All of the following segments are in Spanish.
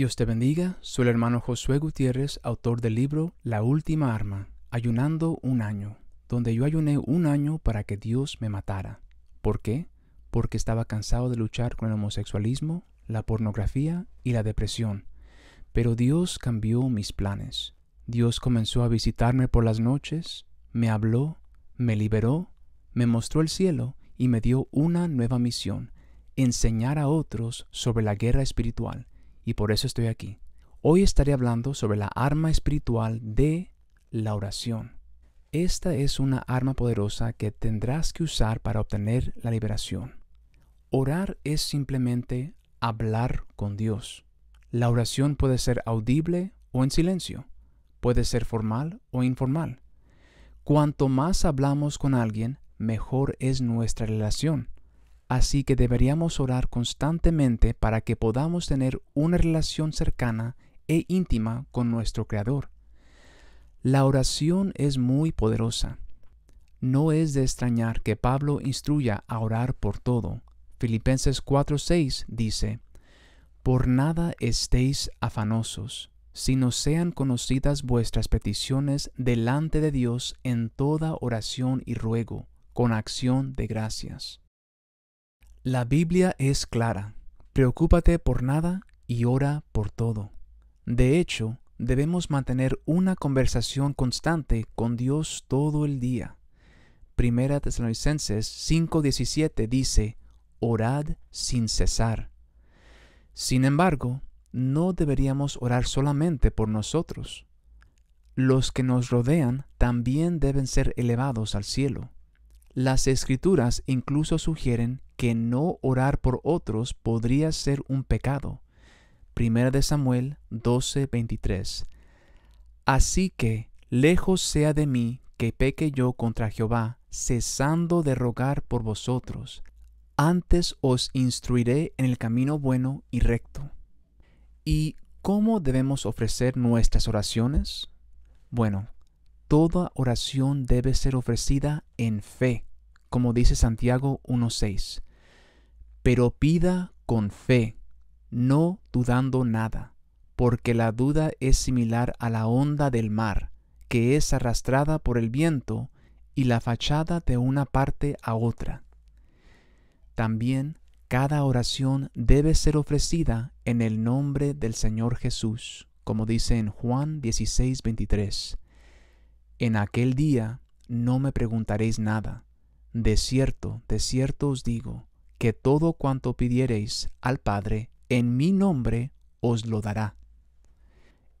Dios te bendiga, soy el hermano Josué Gutiérrez, autor del libro La Última Arma, Ayunando un año, donde yo ayuné un año para que Dios me matara. ¿Por qué? Porque estaba cansado de luchar con el homosexualismo, la pornografía y la depresión. Pero Dios cambió mis planes. Dios comenzó a visitarme por las noches, me habló, me liberó, me mostró el cielo y me dio una nueva misión, enseñar a otros sobre la guerra espiritual y por eso estoy aquí. Hoy estaré hablando sobre la arma espiritual de la oración. Esta es una arma poderosa que tendrás que usar para obtener la liberación. Orar es simplemente hablar con Dios. La oración puede ser audible o en silencio, puede ser formal o informal. Cuanto más hablamos con alguien, mejor es nuestra relación. Así que deberíamos orar constantemente para que podamos tener una relación cercana e íntima con nuestro Creador. La oración es muy poderosa. No es de extrañar que Pablo instruya a orar por todo. Filipenses 4:6 dice, Por nada estéis afanosos, sino sean conocidas vuestras peticiones delante de Dios en toda oración y ruego, con acción de gracias. La Biblia es clara. Preocúpate por nada y ora por todo. De hecho, debemos mantener una conversación constante con Dios todo el día. Primera Tesalonicenses 5:17 dice, orad sin cesar. Sin embargo, no deberíamos orar solamente por nosotros. Los que nos rodean también deben ser elevados al cielo. Las escrituras incluso sugieren que no orar por otros podría ser un pecado. 1 Samuel 12:23. Así que, lejos sea de mí que peque yo contra Jehová, cesando de rogar por vosotros. Antes os instruiré en el camino bueno y recto. ¿Y cómo debemos ofrecer nuestras oraciones? Bueno, toda oración debe ser ofrecida en fe, como dice Santiago 1.6 pero pida con fe, no dudando nada, porque la duda es similar a la onda del mar, que es arrastrada por el viento y la fachada de una parte a otra. También cada oración debe ser ofrecida en el nombre del Señor Jesús, como dice en Juan 16, 23. En aquel día no me preguntaréis nada. De cierto, de cierto os digo, que todo cuanto pidiereis al Padre en mi nombre os lo dará.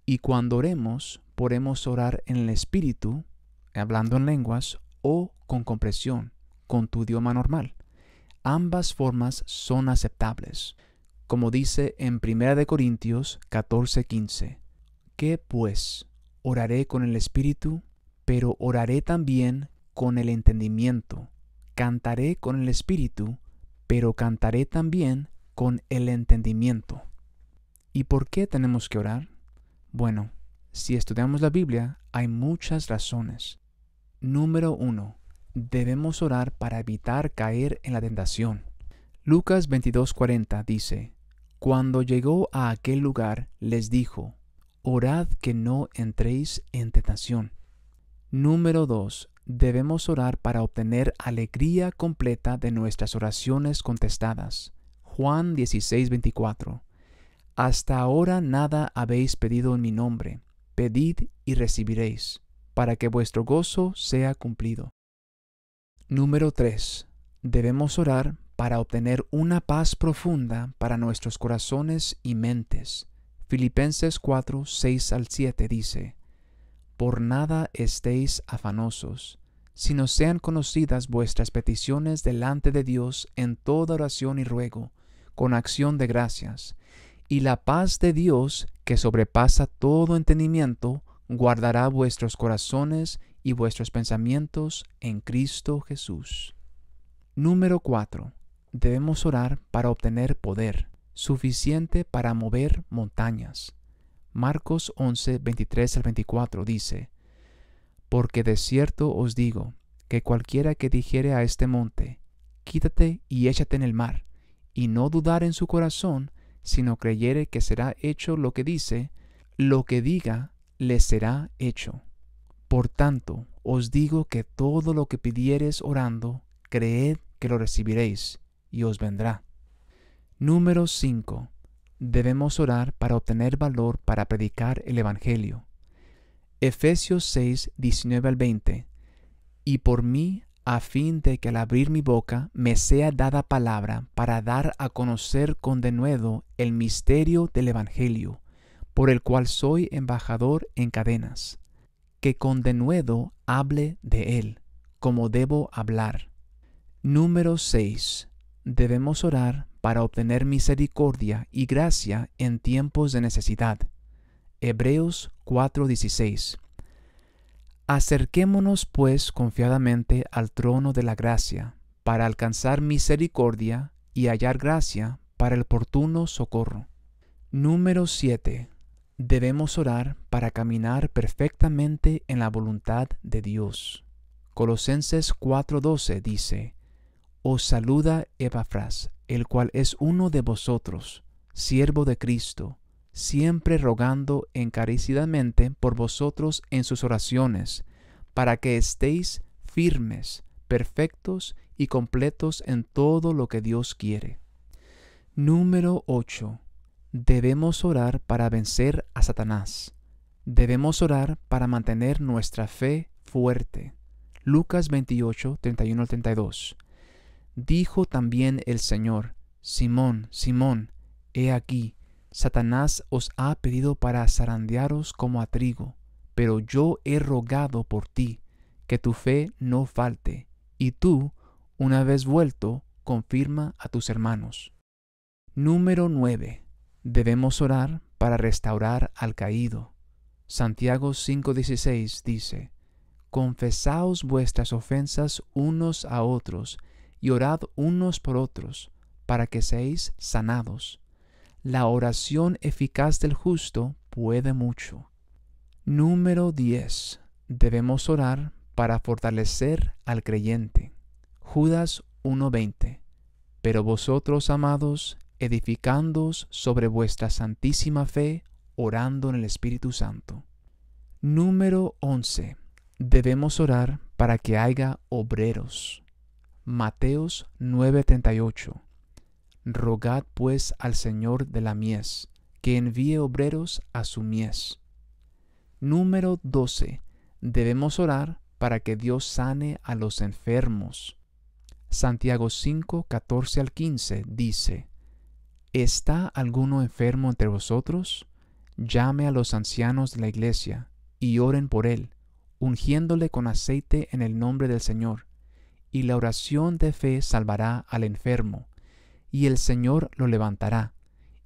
Y cuando oremos, podemos orar en el Espíritu, hablando en lenguas, o con compresión, con tu idioma normal. Ambas formas son aceptables, como dice en 1 Corintios 14:15. ¿Qué pues? Oraré con el Espíritu, pero oraré también con el entendimiento. Cantaré con el Espíritu, pero cantaré también con el entendimiento. ¿Y por qué tenemos que orar? Bueno, si estudiamos la Biblia, hay muchas razones. Número 1. Debemos orar para evitar caer en la tentación. Lucas 22:40 dice, Cuando llegó a aquel lugar, les dijo, Orad que no entréis en tentación. Número 2 debemos orar para obtener alegría completa de nuestras oraciones contestadas. Juan 16:24 Hasta ahora nada habéis pedido en mi nombre, pedid y recibiréis, para que vuestro gozo sea cumplido. Número 3. Debemos orar para obtener una paz profunda para nuestros corazones y mentes. Filipenses 4, 6 al 7 dice, Por nada estéis afanosos sino sean conocidas vuestras peticiones delante de Dios en toda oración y ruego, con acción de gracias. Y la paz de Dios, que sobrepasa todo entendimiento, guardará vuestros corazones y vuestros pensamientos en Cristo Jesús. Número 4. Debemos orar para obtener poder, suficiente para mover montañas. Marcos 11, 23 al 24 dice, porque de cierto os digo, que cualquiera que dijere a este monte, quítate y échate en el mar, y no dudar en su corazón, sino creyere que será hecho lo que dice, lo que diga le será hecho. Por tanto, os digo que todo lo que pidiereis orando, creed que lo recibiréis, y os vendrá. Número 5. Debemos orar para obtener valor para predicar el Evangelio. Efesios 6, 19 al 20. Y por mí, a fin de que al abrir mi boca me sea dada palabra para dar a conocer con denuedo el misterio del Evangelio, por el cual soy embajador en cadenas, que con denuedo hable de él, como debo hablar. Número 6. Debemos orar para obtener misericordia y gracia en tiempos de necesidad. Hebreos 4:16. Acerquémonos pues confiadamente al trono de la gracia, para alcanzar misericordia y hallar gracia para el oportuno socorro. Número 7. Debemos orar para caminar perfectamente en la voluntad de Dios. Colosenses 4:12 dice, Os saluda Epafras, el cual es uno de vosotros, siervo de Cristo, siempre rogando encarecidamente por vosotros en sus oraciones, para que estéis firmes, perfectos y completos en todo lo que Dios quiere. Número 8. Debemos orar para vencer a Satanás. Debemos orar para mantener nuestra fe fuerte. Lucas 28, 31 al 32. Dijo también el Señor, Simón, Simón, he aquí, Satanás os ha pedido para zarandearos como a trigo, pero yo he rogado por ti, que tu fe no falte, y tú, una vez vuelto, confirma a tus hermanos. Número 9. Debemos orar para restaurar al caído. Santiago 5:16 dice, Confesaos vuestras ofensas unos a otros, y orad unos por otros, para que seáis sanados. La oración eficaz del justo puede mucho. Número 10. Debemos orar para fortalecer al creyente. Judas 1:20. Pero vosotros, amados, edificándoos sobre vuestra santísima fe, orando en el Espíritu Santo. Número 11. Debemos orar para que haya obreros. Mateos 9:38. Rogad pues al Señor de la mies, que envíe obreros a su mies. Número 12. Debemos orar para que Dios sane a los enfermos. Santiago 5, 14 al 15 dice, ¿Está alguno enfermo entre vosotros? Llame a los ancianos de la iglesia y oren por él, ungiéndole con aceite en el nombre del Señor, y la oración de fe salvará al enfermo y el Señor lo levantará,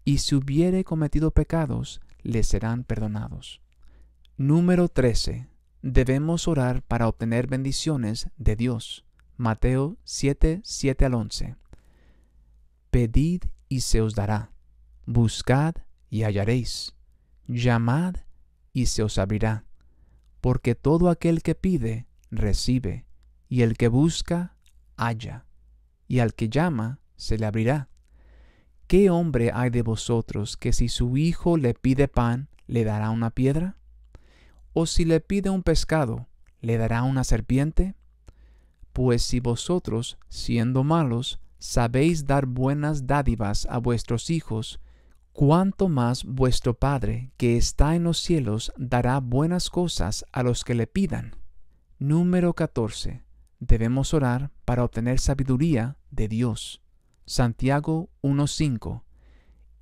y si hubiere cometido pecados, le serán perdonados. Número 13. Debemos orar para obtener bendiciones de Dios. Mateo 7, 7 al 11. Pedid y se os dará. Buscad y hallaréis. Llamad y se os abrirá. Porque todo aquel que pide, recibe, y el que busca, halla, y al que llama, se le abrirá. ¿Qué hombre hay de vosotros que si su hijo le pide pan, le dará una piedra? ¿O si le pide un pescado, le dará una serpiente? Pues si vosotros, siendo malos, sabéis dar buenas dádivas a vuestros hijos, cuánto más vuestro Padre que está en los cielos dará buenas cosas a los que le pidan. Número 14. Debemos orar para obtener sabiduría de Dios. Santiago 1.5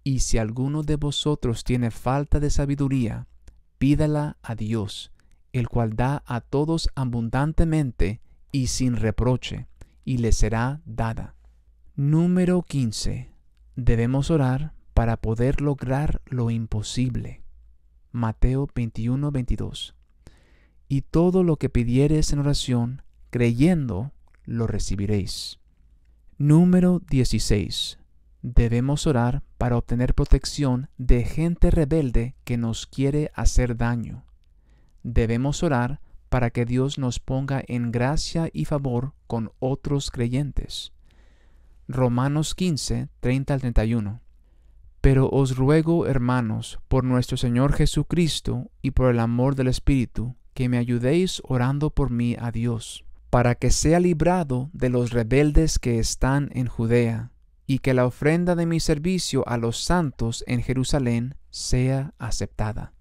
Y si alguno de vosotros tiene falta de sabiduría, pídala a Dios, el cual da a todos abundantemente y sin reproche, y le será dada. Número 15. Debemos orar para poder lograr lo imposible. Mateo 21.22 Y todo lo que pidiereis en oración, creyendo, lo recibiréis. Número 16. Debemos orar para obtener protección de gente rebelde que nos quiere hacer daño. Debemos orar para que Dios nos ponga en gracia y favor con otros creyentes. Romanos 15, 30 al 31. Pero os ruego, hermanos, por nuestro Señor Jesucristo y por el amor del Espíritu, que me ayudéis orando por mí a Dios para que sea librado de los rebeldes que están en Judea, y que la ofrenda de mi servicio a los santos en Jerusalén sea aceptada.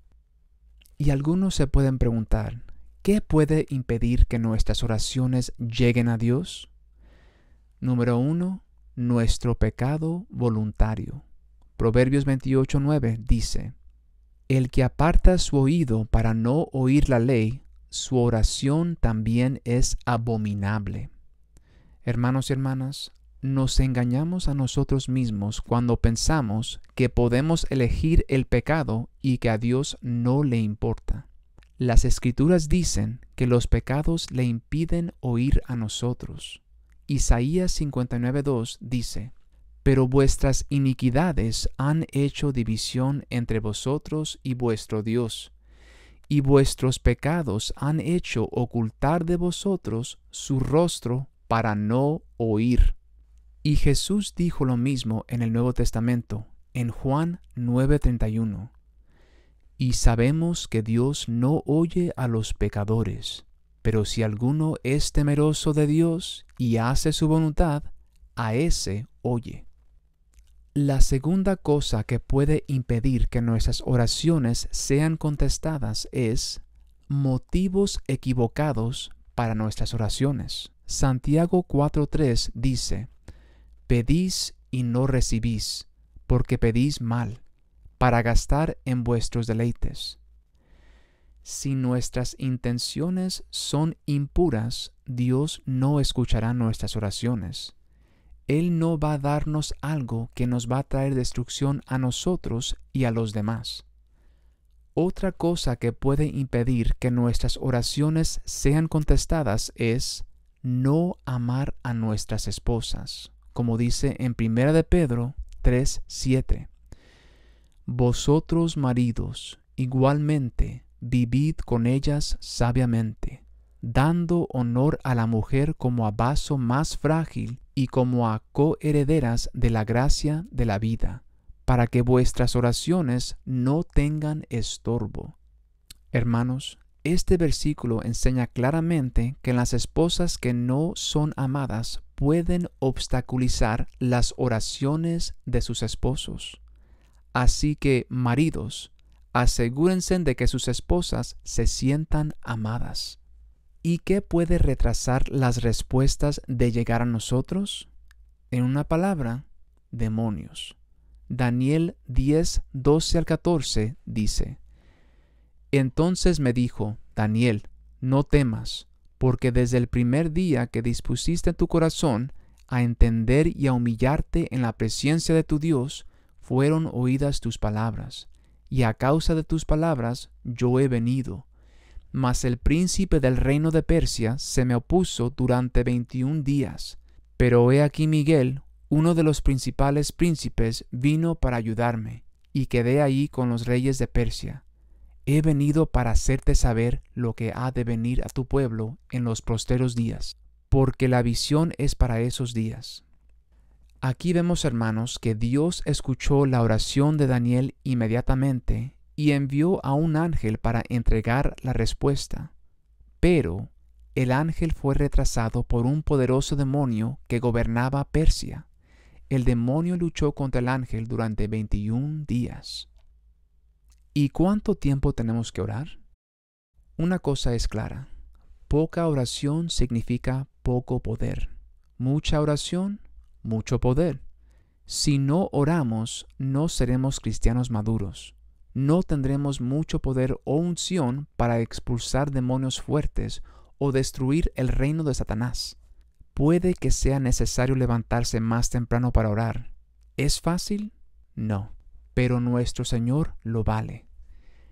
Y algunos se pueden preguntar, ¿qué puede impedir que nuestras oraciones lleguen a Dios? Número 1. Nuestro pecado voluntario. Proverbios 28.9 dice, El que aparta su oído para no oír la ley, su oración también es abominable. Hermanos y hermanas, nos engañamos a nosotros mismos cuando pensamos que podemos elegir el pecado y que a Dios no le importa. Las escrituras dicen que los pecados le impiden oír a nosotros. Isaías 59.2 dice, Pero vuestras iniquidades han hecho división entre vosotros y vuestro Dios, y vuestros pecados han hecho ocultar de vosotros su rostro para no oír. Y Jesús dijo lo mismo en el Nuevo Testamento, en Juan 9:31. Y sabemos que Dios no oye a los pecadores, pero si alguno es temeroso de Dios y hace su voluntad, a ese oye. La segunda cosa que puede impedir que nuestras oraciones sean contestadas es motivos equivocados para nuestras oraciones. Santiago 4.3 dice, Pedís y no recibís, porque pedís mal, para gastar en vuestros deleites. Si nuestras intenciones son impuras, Dios no escuchará nuestras oraciones. Él no va a darnos algo que nos va a traer destrucción a nosotros y a los demás. Otra cosa que puede impedir que nuestras oraciones sean contestadas es no amar a nuestras esposas, como dice en 1 de Pedro 3:7. Vosotros maridos, igualmente, vivid con ellas sabiamente dando honor a la mujer como a vaso más frágil y como a coherederas de la gracia de la vida, para que vuestras oraciones no tengan estorbo. Hermanos, este versículo enseña claramente que las esposas que no son amadas pueden obstaculizar las oraciones de sus esposos. Así que, maridos, asegúrense de que sus esposas se sientan amadas y qué puede retrasar las respuestas de llegar a nosotros? En una palabra, demonios. Daniel 10, 12 al 14 dice, Entonces me dijo, Daniel, no temas, porque desde el primer día que dispusiste tu corazón a entender y a humillarte en la presencia de tu Dios, fueron oídas tus palabras, y a causa de tus palabras yo he venido mas el príncipe del reino de Persia se me opuso durante veintiún días. Pero he aquí Miguel, uno de los principales príncipes, vino para ayudarme, y quedé ahí con los reyes de Persia. He venido para hacerte saber lo que ha de venir a tu pueblo en los posteros días, porque la visión es para esos días. Aquí vemos, hermanos, que Dios escuchó la oración de Daniel inmediatamente y envió a un ángel para entregar la respuesta. Pero el ángel fue retrasado por un poderoso demonio que gobernaba Persia. El demonio luchó contra el ángel durante 21 días. ¿Y cuánto tiempo tenemos que orar? Una cosa es clara. Poca oración significa poco poder. Mucha oración, mucho poder. Si no oramos, no seremos cristianos maduros no tendremos mucho poder o unción para expulsar demonios fuertes o destruir el reino de Satanás. Puede que sea necesario levantarse más temprano para orar. ¿Es fácil? No, pero nuestro Señor lo vale.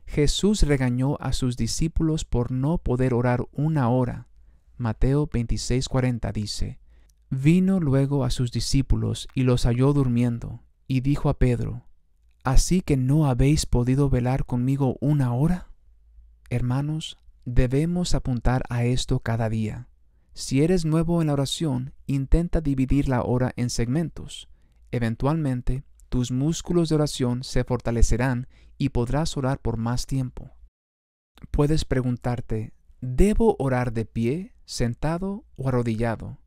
Jesús regañó a sus discípulos por no poder orar una hora. Mateo 26:40 dice, Vino luego a sus discípulos y los halló durmiendo, y dijo a Pedro, Así que no habéis podido velar conmigo una hora. Hermanos, debemos apuntar a esto cada día. Si eres nuevo en la oración, intenta dividir la hora en segmentos. Eventualmente, tus músculos de oración se fortalecerán y podrás orar por más tiempo. Puedes preguntarte, ¿debo orar de pie, sentado o arrodillado?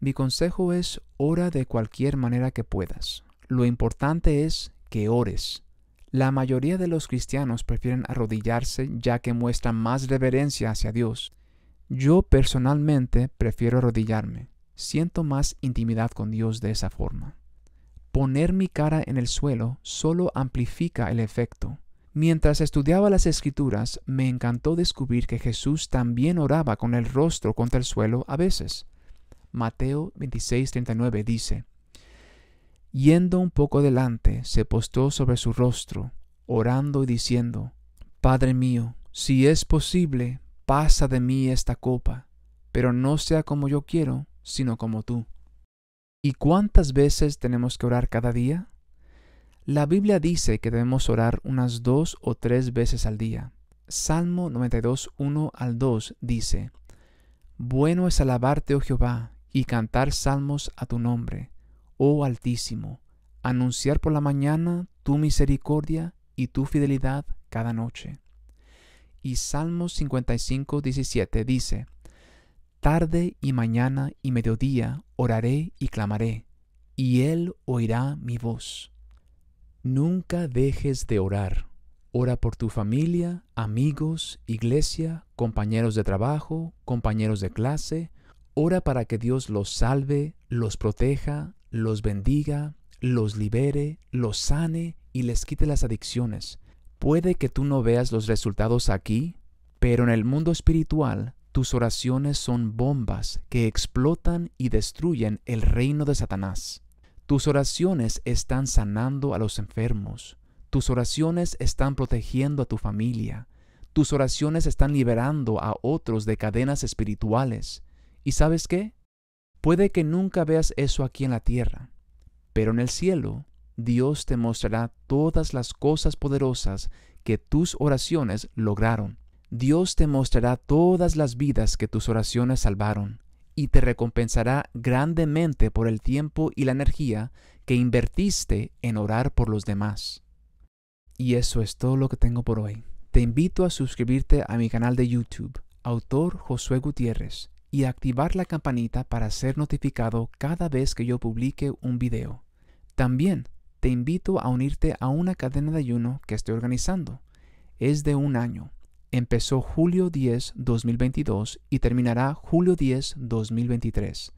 Mi consejo es ora de cualquier manera que puedas. Lo importante es que ores. La mayoría de los cristianos prefieren arrodillarse ya que muestran más reverencia hacia Dios. Yo personalmente prefiero arrodillarme. Siento más intimidad con Dios de esa forma. Poner mi cara en el suelo solo amplifica el efecto. Mientras estudiaba las escrituras, me encantó descubrir que Jesús también oraba con el rostro contra el suelo a veces. Mateo 26:39 dice, Yendo un poco adelante, se postó sobre su rostro, orando y diciendo, Padre mío, si es posible, pasa de mí esta copa, pero no sea como yo quiero, sino como tú. ¿Y cuántas veces tenemos que orar cada día? La Biblia dice que debemos orar unas dos o tres veces al día. Salmo 92, 1 al 2 dice, Bueno es alabarte, oh Jehová, y cantar salmos a tu nombre Oh Altísimo, anunciar por la mañana tu misericordia y tu fidelidad cada noche. Y Salmos 55, 17 dice, Tarde y mañana y mediodía oraré y clamaré, y Él oirá mi voz. Nunca dejes de orar. Ora por tu familia, amigos, iglesia, compañeros de trabajo, compañeros de clase. Ora para que Dios los salve, los proteja los bendiga, los libere, los sane y les quite las adicciones. Puede que tú no veas los resultados aquí, pero en el mundo espiritual tus oraciones son bombas que explotan y destruyen el reino de Satanás. Tus oraciones están sanando a los enfermos. Tus oraciones están protegiendo a tu familia. Tus oraciones están liberando a otros de cadenas espirituales. ¿Y sabes qué? Puede que nunca veas eso aquí en la tierra, pero en el cielo Dios te mostrará todas las cosas poderosas que tus oraciones lograron. Dios te mostrará todas las vidas que tus oraciones salvaron y te recompensará grandemente por el tiempo y la energía que invertiste en orar por los demás. Y eso es todo lo que tengo por hoy. Te invito a suscribirte a mi canal de YouTube, autor Josué Gutiérrez y activar la campanita para ser notificado cada vez que yo publique un video. También te invito a unirte a una cadena de ayuno que estoy organizando. Es de un año. Empezó julio 10, 2022 y terminará julio 10, 2023.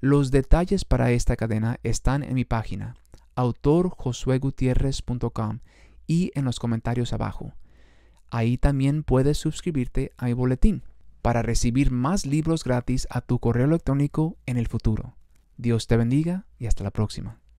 Los detalles para esta cadena están en mi página, autorjosuegutierrez.com y en los comentarios abajo. Ahí también puedes suscribirte a mi boletín para recibir más libros gratis a tu correo electrónico en el futuro. Dios te bendiga y hasta la próxima.